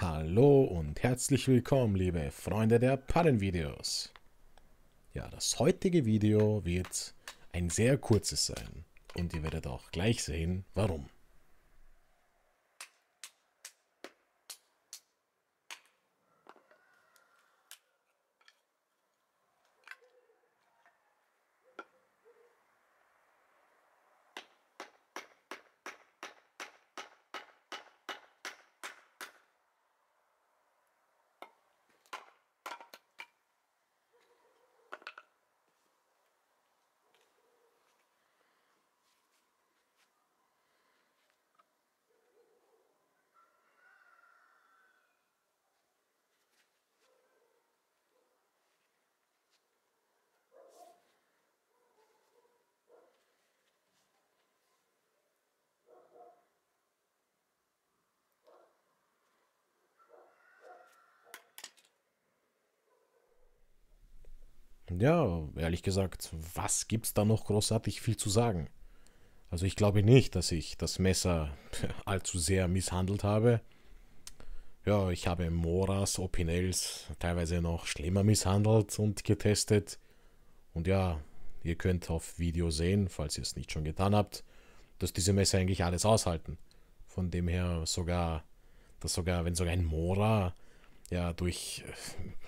Hallo und herzlich willkommen, liebe Freunde der Paddenvideos. Ja, das heutige Video wird ein sehr kurzes sein und ihr werdet auch gleich sehen, warum. Ja, ehrlich gesagt, was gibt's da noch großartig viel zu sagen? Also ich glaube nicht, dass ich das Messer allzu sehr misshandelt habe. Ja, ich habe Moras, Opinels teilweise noch schlimmer misshandelt und getestet. Und ja, ihr könnt auf Video sehen, falls ihr es nicht schon getan habt, dass diese Messer eigentlich alles aushalten. Von dem her sogar, dass sogar, wenn sogar ein Mora ja durch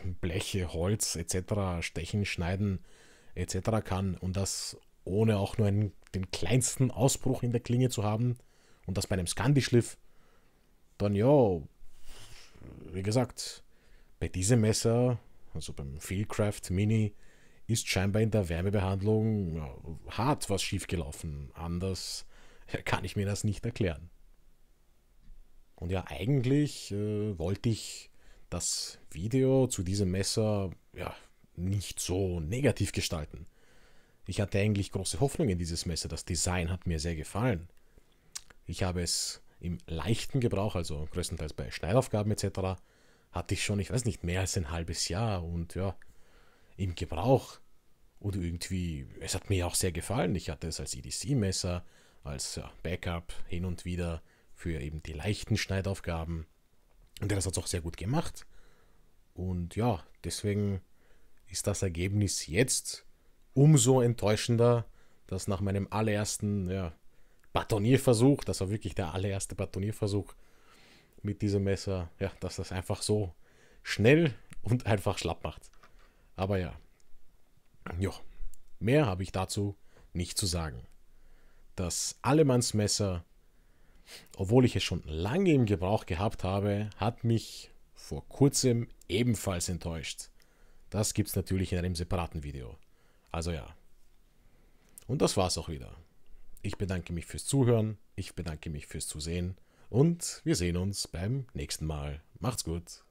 äh, Bleche, Holz etc. stechen, schneiden etc. kann und das ohne auch nur einen, den kleinsten Ausbruch in der Klinge zu haben und das bei einem Scandi-Schliff, dann ja, wie gesagt, bei diesem Messer, also beim Fieldcraft Mini, ist scheinbar in der Wärmebehandlung ja, hart was schiefgelaufen. Anders kann ich mir das nicht erklären. Und ja, eigentlich äh, wollte ich das Video zu diesem Messer ja, nicht so negativ gestalten. Ich hatte eigentlich große Hoffnung in dieses Messer. Das Design hat mir sehr gefallen. Ich habe es im leichten Gebrauch, also größtenteils bei Schneidaufgaben etc., hatte ich schon, ich weiß nicht, mehr als ein halbes Jahr und ja, im Gebrauch. Und irgendwie, es hat mir auch sehr gefallen. Ich hatte es als EDC-Messer, als ja, Backup hin und wieder für eben die leichten Schneidaufgaben. Und das hat es auch sehr gut gemacht. Und ja, deswegen ist das Ergebnis jetzt umso enttäuschender, dass nach meinem allerersten ja, Batonierversuch, das war wirklich der allererste Batonierversuch mit diesem Messer, ja, dass das einfach so schnell und einfach schlapp macht. Aber ja, jo, mehr habe ich dazu nicht zu sagen. Das Allemannsmesser obwohl ich es schon lange im Gebrauch gehabt habe, hat mich vor kurzem ebenfalls enttäuscht. Das gibt es natürlich in einem separaten Video. Also ja. Und das war's auch wieder. Ich bedanke mich fürs Zuhören, ich bedanke mich fürs Zusehen und wir sehen uns beim nächsten Mal. Macht's gut.